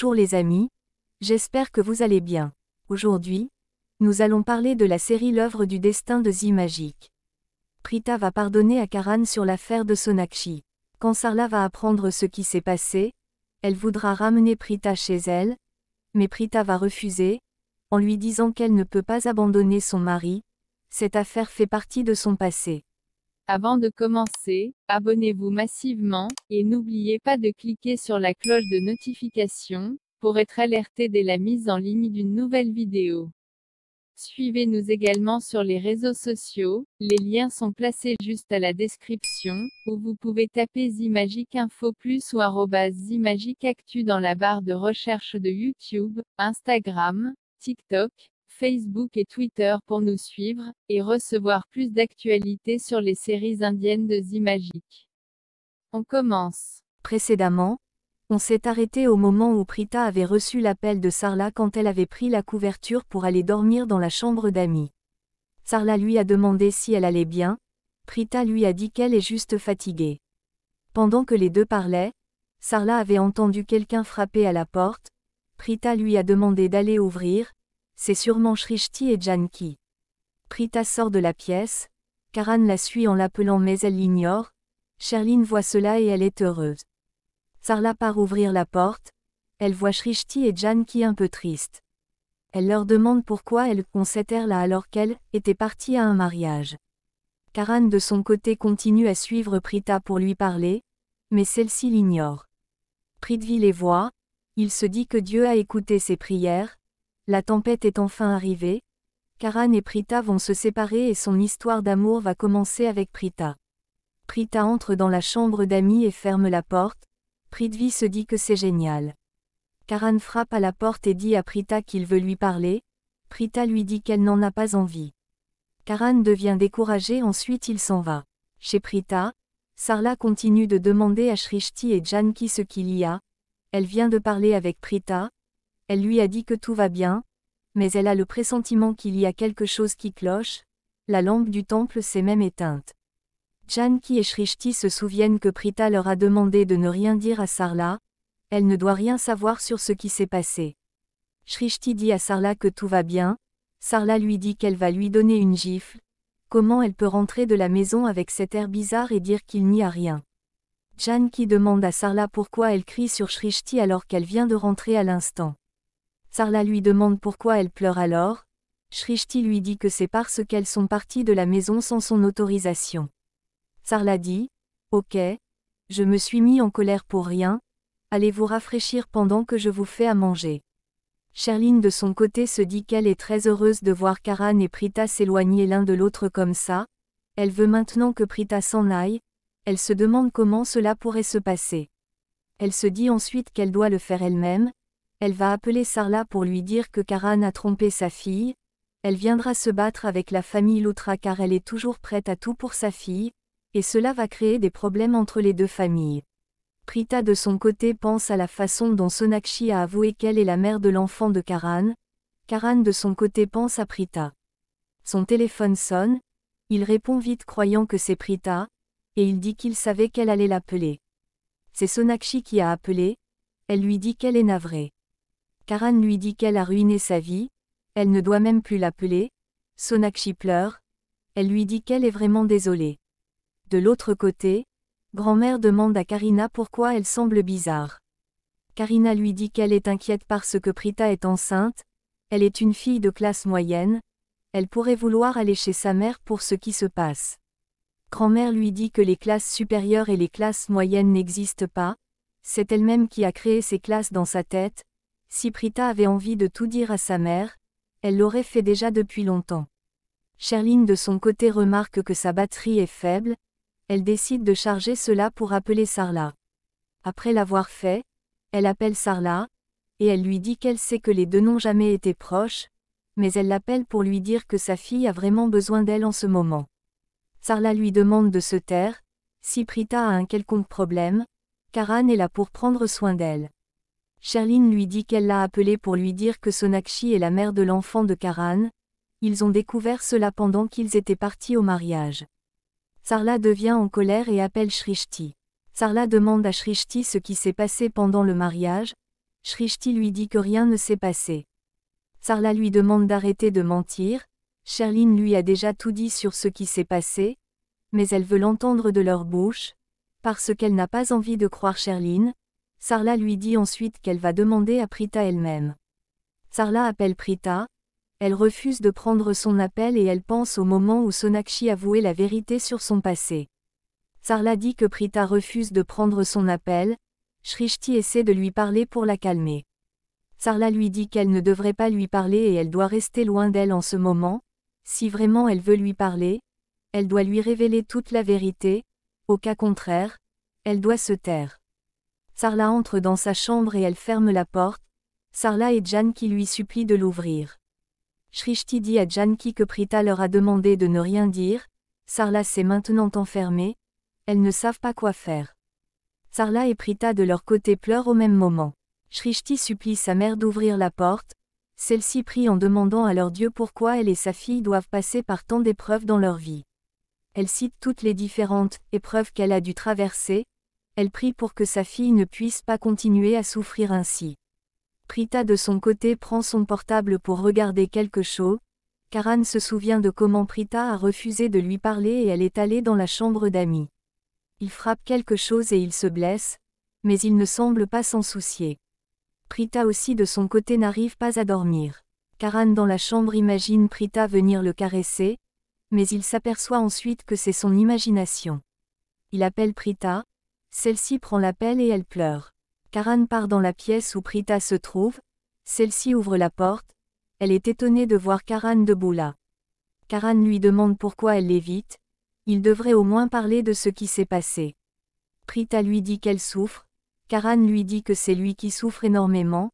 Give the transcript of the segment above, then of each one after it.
Bonjour les amis, j'espère que vous allez bien. Aujourd'hui, nous allons parler de la série L'œuvre du destin de Z Magique. Prita va pardonner à Karan sur l'affaire de Sonakshi. Quand Sarla va apprendre ce qui s'est passé, elle voudra ramener Prita chez elle, mais Prita va refuser, en lui disant qu'elle ne peut pas abandonner son mari, cette affaire fait partie de son passé. Avant de commencer, abonnez-vous massivement, et n'oubliez pas de cliquer sur la cloche de notification, pour être alerté dès la mise en ligne d'une nouvelle vidéo. Suivez-nous également sur les réseaux sociaux, les liens sont placés juste à la description, ou vous pouvez taper Zimagic Info Plus ou Zimagic Actu dans la barre de recherche de YouTube, Instagram, TikTok, Facebook et Twitter pour nous suivre, et recevoir plus d'actualités sur les séries indiennes de Zimagic. On commence. Précédemment, on s'est arrêté au moment où Prita avait reçu l'appel de Sarla quand elle avait pris la couverture pour aller dormir dans la chambre d'amis. Sarla lui a demandé si elle allait bien, Prita lui a dit qu'elle est juste fatiguée. Pendant que les deux parlaient, Sarla avait entendu quelqu'un frapper à la porte, Prita lui a demandé d'aller ouvrir, c'est sûrement Shrishti et Janki. Prita sort de la pièce, Karan la suit en l'appelant mais elle l'ignore, Sherline voit cela et elle est heureuse. Sarla part ouvrir la porte, elle voit Shrishti et Janki un peu tristes. Elle leur demande pourquoi elles ont cet là alors qu'elle était partie à un mariage. Karan de son côté continue à suivre Prita pour lui parler, mais celle-ci l'ignore. Prithvi les voit, il se dit que Dieu a écouté ses prières, la tempête est enfin arrivée. Karan et Prita vont se séparer et son histoire d'amour va commencer avec Prita. Prita entre dans la chambre d'amis et ferme la porte. Prithvi se dit que c'est génial. Karan frappe à la porte et dit à Prita qu'il veut lui parler. Prita lui dit qu'elle n'en a pas envie. Karan devient découragé, ensuite il s'en va. Chez Prita, Sarla continue de demander à Shrishti et Janki ce qu'il y a. Elle vient de parler avec Prita. Elle lui a dit que tout va bien, mais elle a le pressentiment qu'il y a quelque chose qui cloche, la lampe du temple s'est même éteinte. Janki et Shrishti se souviennent que Prita leur a demandé de ne rien dire à Sarla, elle ne doit rien savoir sur ce qui s'est passé. Shrishti dit à Sarla que tout va bien, Sarla lui dit qu'elle va lui donner une gifle, comment elle peut rentrer de la maison avec cet air bizarre et dire qu'il n'y a rien. Janki demande à Sarla pourquoi elle crie sur Shrishti alors qu'elle vient de rentrer à l'instant. Sarla lui demande pourquoi elle pleure alors. Shrishti lui dit que c'est parce qu'elles sont parties de la maison sans son autorisation. Sarla dit Ok, je me suis mis en colère pour rien, allez vous rafraîchir pendant que je vous fais à manger. Sherline de son côté se dit qu'elle est très heureuse de voir Karan et Prita s'éloigner l'un de l'autre comme ça, elle veut maintenant que Prita s'en aille, elle se demande comment cela pourrait se passer. Elle se dit ensuite qu'elle doit le faire elle-même, elle va appeler Sarla pour lui dire que Karan a trompé sa fille. Elle viendra se battre avec la famille Loutra car elle est toujours prête à tout pour sa fille, et cela va créer des problèmes entre les deux familles. Prita de son côté pense à la façon dont Sonakshi a avoué qu'elle est la mère de l'enfant de Karan. Karan de son côté pense à Prita. Son téléphone sonne, il répond vite croyant que c'est Prita, et il dit qu'il savait qu'elle allait l'appeler. C'est Sonakshi qui a appelé, elle lui dit qu'elle est navrée. Karan lui dit qu'elle a ruiné sa vie, elle ne doit même plus l'appeler, Sonakshi pleure, elle lui dit qu'elle est vraiment désolée. De l'autre côté, grand-mère demande à Karina pourquoi elle semble bizarre. Karina lui dit qu'elle est inquiète parce que Prita est enceinte, elle est une fille de classe moyenne, elle pourrait vouloir aller chez sa mère pour ce qui se passe. Grand-mère lui dit que les classes supérieures et les classes moyennes n'existent pas, c'est elle-même qui a créé ces classes dans sa tête, si Prita avait envie de tout dire à sa mère, elle l'aurait fait déjà depuis longtemps. Sherline de son côté remarque que sa batterie est faible, elle décide de charger cela pour appeler Sarla. Après l'avoir fait, elle appelle Sarla, et elle lui dit qu'elle sait que les deux n'ont jamais été proches, mais elle l'appelle pour lui dire que sa fille a vraiment besoin d'elle en ce moment. Sarla lui demande de se taire, si Prita a un quelconque problème, Karan est là pour prendre soin d'elle. Sherline lui dit qu'elle l'a appelé pour lui dire que Sonakshi est la mère de l'enfant de Karan. Ils ont découvert cela pendant qu'ils étaient partis au mariage. Sarla devient en colère et appelle Shrishti. Sarla demande à Shrishti ce qui s'est passé pendant le mariage. Shrishti lui dit que rien ne s'est passé. Sarla lui demande d'arrêter de mentir. Sherline lui a déjà tout dit sur ce qui s'est passé, mais elle veut l'entendre de leur bouche, parce qu'elle n'a pas envie de croire Sherline, Sarla lui dit ensuite qu'elle va demander à Prita elle-même. Sarla appelle Prita, elle refuse de prendre son appel et elle pense au moment où Sonakshi avouait la vérité sur son passé. Sarla dit que Prita refuse de prendre son appel, Shrishti essaie de lui parler pour la calmer. Sarla lui dit qu'elle ne devrait pas lui parler et elle doit rester loin d'elle en ce moment, si vraiment elle veut lui parler, elle doit lui révéler toute la vérité, au cas contraire, elle doit se taire. Sarla entre dans sa chambre et elle ferme la porte, Sarla et Janki lui supplient de l'ouvrir. Shrishti dit à Janki que Prita leur a demandé de ne rien dire, Sarla s'est maintenant enfermée, elles ne savent pas quoi faire. Sarla et Prita de leur côté pleurent au même moment. Shrishti supplie sa mère d'ouvrir la porte, celle-ci prie en demandant à leur Dieu pourquoi elle et sa fille doivent passer par tant d'épreuves dans leur vie. Elle cite toutes les différentes épreuves qu'elle a dû traverser, elle prie pour que sa fille ne puisse pas continuer à souffrir ainsi. Prita de son côté prend son portable pour regarder quelque chose. Karan se souvient de comment Prita a refusé de lui parler et elle est allée dans la chambre d'amis. Il frappe quelque chose et il se blesse, mais il ne semble pas s'en soucier. Prita aussi de son côté n'arrive pas à dormir. Karan dans la chambre imagine Prita venir le caresser, mais il s'aperçoit ensuite que c'est son imagination. Il appelle Prita, celle-ci prend l'appel et elle pleure. Karan part dans la pièce où Prita se trouve, celle-ci ouvre la porte, elle est étonnée de voir Karan debout là. Karan lui demande pourquoi elle l'évite, il devrait au moins parler de ce qui s'est passé. Prita lui dit qu'elle souffre, Karan lui dit que c'est lui qui souffre énormément,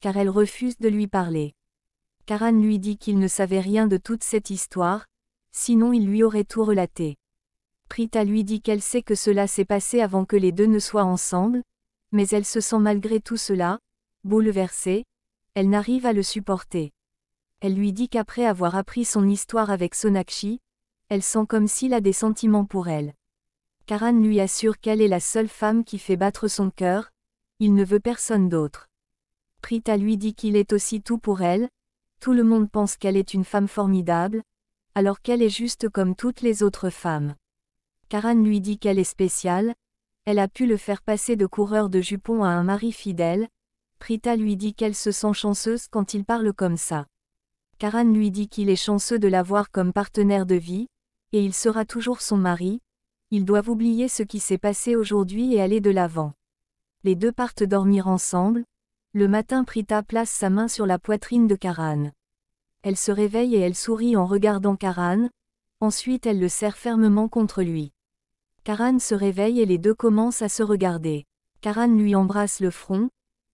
car elle refuse de lui parler. Karan lui dit qu'il ne savait rien de toute cette histoire, sinon il lui aurait tout relaté. Prita lui dit qu'elle sait que cela s'est passé avant que les deux ne soient ensemble, mais elle se sent malgré tout cela, bouleversée, elle n'arrive à le supporter. Elle lui dit qu'après avoir appris son histoire avec Sonakshi, elle sent comme s'il a des sentiments pour elle. Karan lui assure qu'elle est la seule femme qui fait battre son cœur, il ne veut personne d'autre. Prita lui dit qu'il est aussi tout pour elle, tout le monde pense qu'elle est une femme formidable, alors qu'elle est juste comme toutes les autres femmes. Karan lui dit qu'elle est spéciale, elle a pu le faire passer de coureur de jupons à un mari fidèle, Prita lui dit qu'elle se sent chanceuse quand il parle comme ça. Karan lui dit qu'il est chanceux de l'avoir comme partenaire de vie, et il sera toujours son mari, ils doivent oublier ce qui s'est passé aujourd'hui et aller de l'avant. Les deux partent dormir ensemble, le matin Prita place sa main sur la poitrine de Karan. Elle se réveille et elle sourit en regardant Karan, ensuite elle le serre fermement contre lui. Karan se réveille et les deux commencent à se regarder. Karan lui embrasse le front,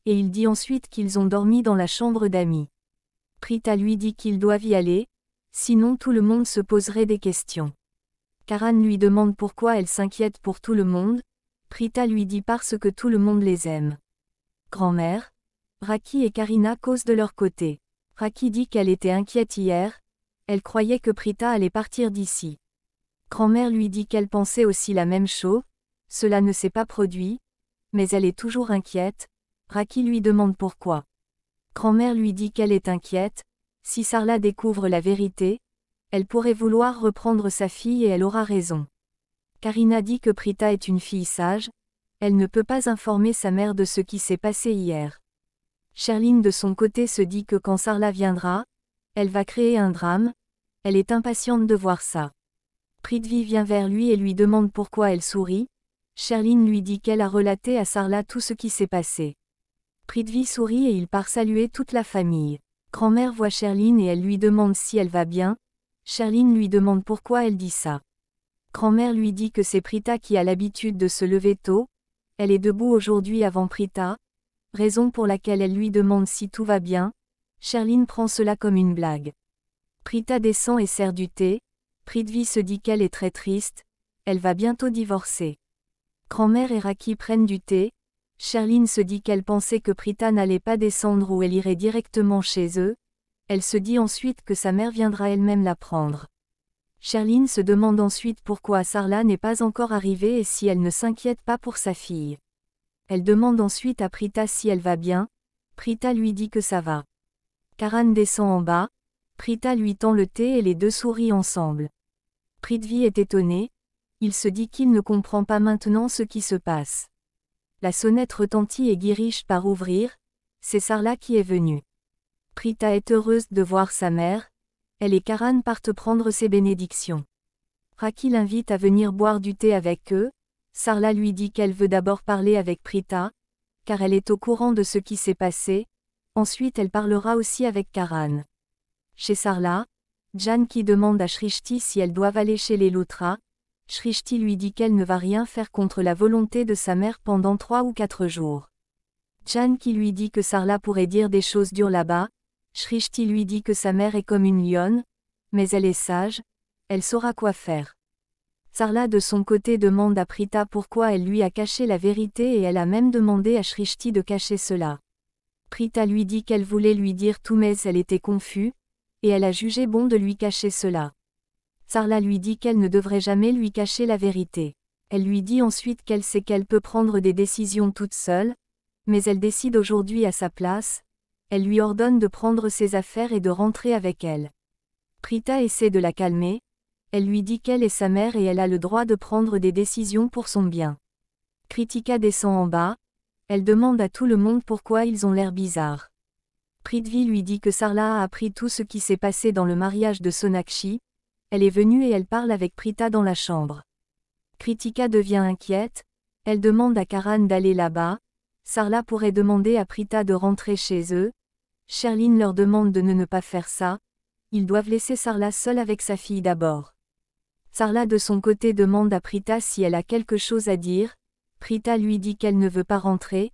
et il dit ensuite qu'ils ont dormi dans la chambre d'amis. Prita lui dit qu'ils doivent y aller, sinon tout le monde se poserait des questions. Karan lui demande pourquoi elle s'inquiète pour tout le monde, Prita lui dit parce que tout le monde les aime. Grand-mère, Raki et Karina causent de leur côté. Raki dit qu'elle était inquiète hier, elle croyait que Prita allait partir d'ici. Grand-mère lui dit qu'elle pensait aussi la même chose, cela ne s'est pas produit, mais elle est toujours inquiète, Raki lui demande pourquoi. Grand-mère lui dit qu'elle est inquiète, si Sarla découvre la vérité, elle pourrait vouloir reprendre sa fille et elle aura raison. Karina dit que Prita est une fille sage, elle ne peut pas informer sa mère de ce qui s'est passé hier. Charline, de son côté se dit que quand Sarla viendra, elle va créer un drame, elle est impatiente de voir ça. Prithvi vient vers lui et lui demande pourquoi elle sourit. Sherline lui dit qu'elle a relaté à Sarla tout ce qui s'est passé. Pritvi sourit et il part saluer toute la famille. Grand-mère voit Sherline et elle lui demande si elle va bien. Sherline lui demande pourquoi elle dit ça. Grand-mère lui dit que c'est Prita qui a l'habitude de se lever tôt. Elle est debout aujourd'hui avant Prita, raison pour laquelle elle lui demande si tout va bien. Sherline prend cela comme une blague. Prita descend et sert du thé. Prithvi se dit qu'elle est très triste, elle va bientôt divorcer. Grand-mère et Raki prennent du thé, Sherline se dit qu'elle pensait que Prita n'allait pas descendre ou elle irait directement chez eux, elle se dit ensuite que sa mère viendra elle-même la prendre. Sherline se demande ensuite pourquoi Sarla n'est pas encore arrivée et si elle ne s'inquiète pas pour sa fille. Elle demande ensuite à Prita si elle va bien, Prita lui dit que ça va. Karan descend en bas, Prita lui tend le thé et les deux sourient ensemble. Prithvi est étonné, il se dit qu'il ne comprend pas maintenant ce qui se passe. La sonnette retentit et Girish part ouvrir, c'est Sarla qui est venue. Prita est heureuse de voir sa mère, elle et Karan partent prendre ses bénédictions. Raki l'invite à venir boire du thé avec eux, Sarla lui dit qu'elle veut d'abord parler avec Prita, car elle est au courant de ce qui s'est passé, ensuite elle parlera aussi avec Karan. Chez Sarla, Janki qui demande à Shrishti si elles doivent aller chez les Loutras, Shrishti lui dit qu'elle ne va rien faire contre la volonté de sa mère pendant trois ou quatre jours. Jan qui lui dit que Sarla pourrait dire des choses dures là-bas, Shrishti lui dit que sa mère est comme une lionne, mais elle est sage, elle saura quoi faire. Sarla de son côté demande à Prita pourquoi elle lui a caché la vérité et elle a même demandé à Shrishti de cacher cela. Prita lui dit qu'elle voulait lui dire tout mais elle était confuse, et elle a jugé bon de lui cacher cela. Sarla lui dit qu'elle ne devrait jamais lui cacher la vérité. Elle lui dit ensuite qu'elle sait qu'elle peut prendre des décisions toute seule, mais elle décide aujourd'hui à sa place, elle lui ordonne de prendre ses affaires et de rentrer avec elle. Prita essaie de la calmer, elle lui dit qu'elle est sa mère et elle a le droit de prendre des décisions pour son bien. Kritika descend en bas, elle demande à tout le monde pourquoi ils ont l'air bizarres. Prithvi lui dit que Sarla a appris tout ce qui s'est passé dans le mariage de Sonakshi, elle est venue et elle parle avec Prita dans la chambre. Kritika devient inquiète, elle demande à Karan d'aller là-bas, Sarla pourrait demander à Prita de rentrer chez eux, Sherline leur demande de ne, ne pas faire ça, ils doivent laisser Sarla seule avec sa fille d'abord. Sarla de son côté demande à Prita si elle a quelque chose à dire, Prita lui dit qu'elle ne veut pas rentrer,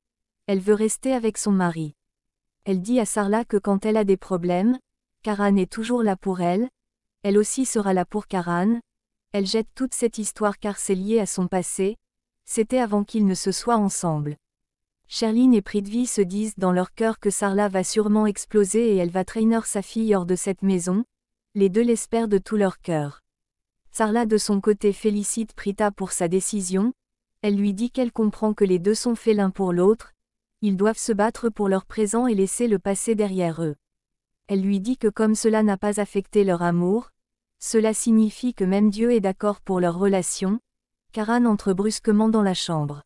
elle veut rester avec son mari. Elle dit à Sarla que quand elle a des problèmes, Karan est toujours là pour elle, elle aussi sera là pour Karan, elle jette toute cette histoire car c'est lié à son passé, c'était avant qu'ils ne se soient ensemble. Sherline et Pritvi se disent dans leur cœur que Sarla va sûrement exploser et elle va traîner sa fille hors de cette maison, les deux l'espèrent de tout leur cœur. Sarla de son côté félicite Prita pour sa décision, elle lui dit qu'elle comprend que les deux sont faits l'un pour l'autre, ils doivent se battre pour leur présent et laisser le passé derrière eux. Elle lui dit que comme cela n'a pas affecté leur amour, cela signifie que même Dieu est d'accord pour leur relation, Karan entre brusquement dans la chambre.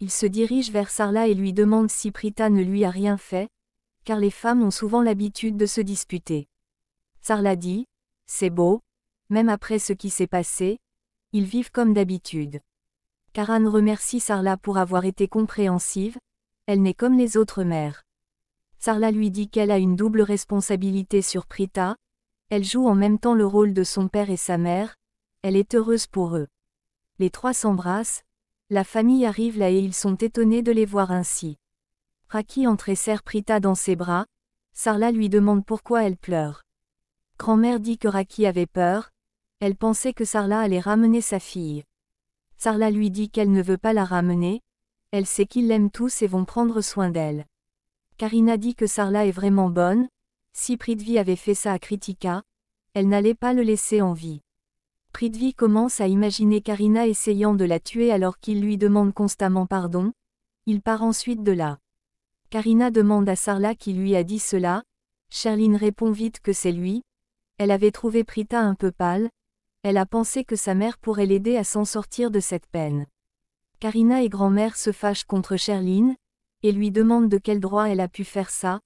Il se dirige vers Sarla et lui demande si Prita ne lui a rien fait, car les femmes ont souvent l'habitude de se disputer. Sarla dit, c'est beau, même après ce qui s'est passé, ils vivent comme d'habitude. Karan remercie Sarla pour avoir été compréhensive, elle n'est comme les autres mères. Sarla lui dit qu'elle a une double responsabilité sur Prita, elle joue en même temps le rôle de son père et sa mère, elle est heureuse pour eux. Les trois s'embrassent, la famille arrive là et ils sont étonnés de les voir ainsi. Raki entre et serre Prita dans ses bras, Sarla lui demande pourquoi elle pleure. Grand-mère dit que Raki avait peur, elle pensait que Sarla allait ramener sa fille. Sarla lui dit qu'elle ne veut pas la ramener, elle sait qu'ils l'aiment tous et vont prendre soin d'elle. Karina dit que Sarla est vraiment bonne. Si Pritvi avait fait ça à Kritika, elle n'allait pas le laisser en vie. Pritvi commence à imaginer Karina essayant de la tuer alors qu'il lui demande constamment pardon. Il part ensuite de là. Karina demande à Sarla qui lui a dit cela. Sherline répond vite que c'est lui. Elle avait trouvé Prita un peu pâle. Elle a pensé que sa mère pourrait l'aider à s'en sortir de cette peine. Karina et grand-mère se fâchent contre Sherline, et lui demandent de quel droit elle a pu faire ça,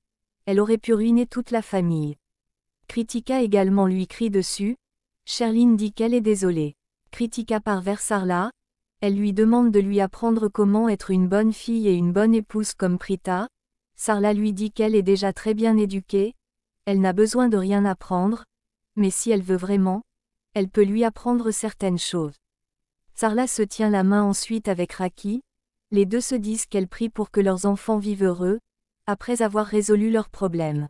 elle aurait pu ruiner toute la famille. Critica également lui crie dessus, Sherline dit qu'elle est désolée. Critica part vers Sarla, elle lui demande de lui apprendre comment être une bonne fille et une bonne épouse comme Prita, Sarla lui dit qu'elle est déjà très bien éduquée, elle n'a besoin de rien apprendre, mais si elle veut vraiment, elle peut lui apprendre certaines choses. Sarla se tient la main ensuite avec Raki, les deux se disent qu'elles prie pour que leurs enfants vivent heureux, après avoir résolu leurs problèmes.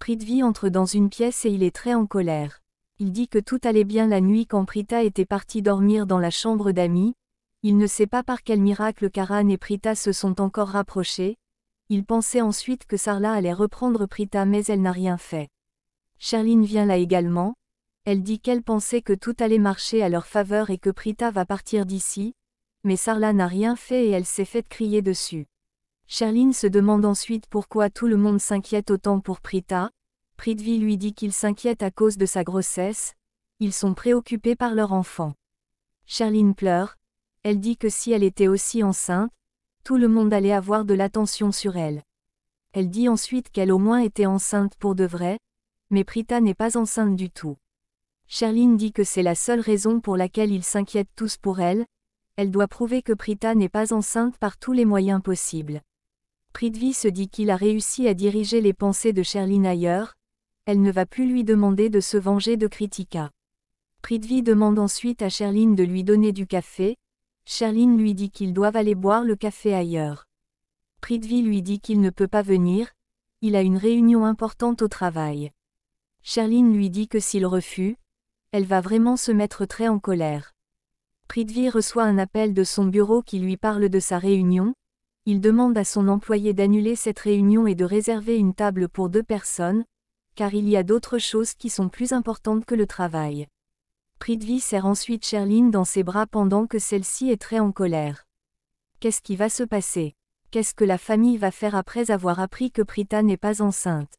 Prithvi entre dans une pièce et il est très en colère. Il dit que tout allait bien la nuit quand Prita était partie dormir dans la chambre d'amis, il ne sait pas par quel miracle Karan et Prita se sont encore rapprochés, il pensait ensuite que Sarla allait reprendre Prita mais elle n'a rien fait. Sherline vient là également, elle dit qu'elle pensait que tout allait marcher à leur faveur et que Prita va partir d'ici, mais Sarla n'a rien fait et elle s'est faite crier dessus. Sherline se demande ensuite pourquoi tout le monde s'inquiète autant pour Prita. Pritvi lui dit qu'il s'inquiète à cause de sa grossesse, ils sont préoccupés par leur enfant. Sherline pleure, elle dit que si elle était aussi enceinte, tout le monde allait avoir de l'attention sur elle. Elle dit ensuite qu'elle au moins était enceinte pour de vrai, mais Prita n'est pas enceinte du tout. Cherline dit que c'est la seule raison pour laquelle ils s'inquiètent tous pour elle, elle doit prouver que Prita n'est pas enceinte par tous les moyens possibles. Prithvi se dit qu'il a réussi à diriger les pensées de Cherline ailleurs, elle ne va plus lui demander de se venger de Kritika. Prithvi demande ensuite à Cherline de lui donner du café, Cherline lui dit qu'ils doivent aller boire le café ailleurs. Prithvi lui dit qu'il ne peut pas venir, il a une réunion importante au travail. Cherline lui dit que s'il refuse, elle va vraiment se mettre très en colère. Prithvi reçoit un appel de son bureau qui lui parle de sa réunion. Il demande à son employé d'annuler cette réunion et de réserver une table pour deux personnes, car il y a d'autres choses qui sont plus importantes que le travail. Prithvi serre ensuite Sherline dans ses bras pendant que celle-ci est très en colère. Qu'est-ce qui va se passer Qu'est-ce que la famille va faire après avoir appris que Prita n'est pas enceinte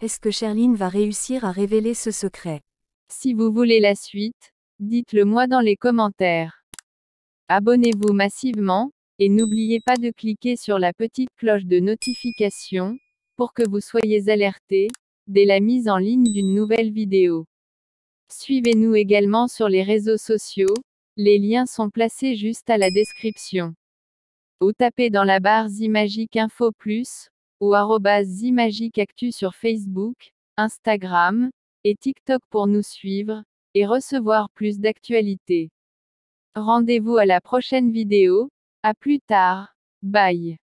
Est-ce que Sherline va réussir à révéler ce secret si vous voulez la suite, dites-le moi dans les commentaires. Abonnez-vous massivement, et n'oubliez pas de cliquer sur la petite cloche de notification, pour que vous soyez alerté, dès la mise en ligne d'une nouvelle vidéo. Suivez-nous également sur les réseaux sociaux, les liens sont placés juste à la description. Ou tapez dans la barre Zimagic Info Plus, ou arrobase Actu sur Facebook, Instagram, et TikTok pour nous suivre et recevoir plus d'actualités. Rendez-vous à la prochaine vidéo, à plus tard, bye.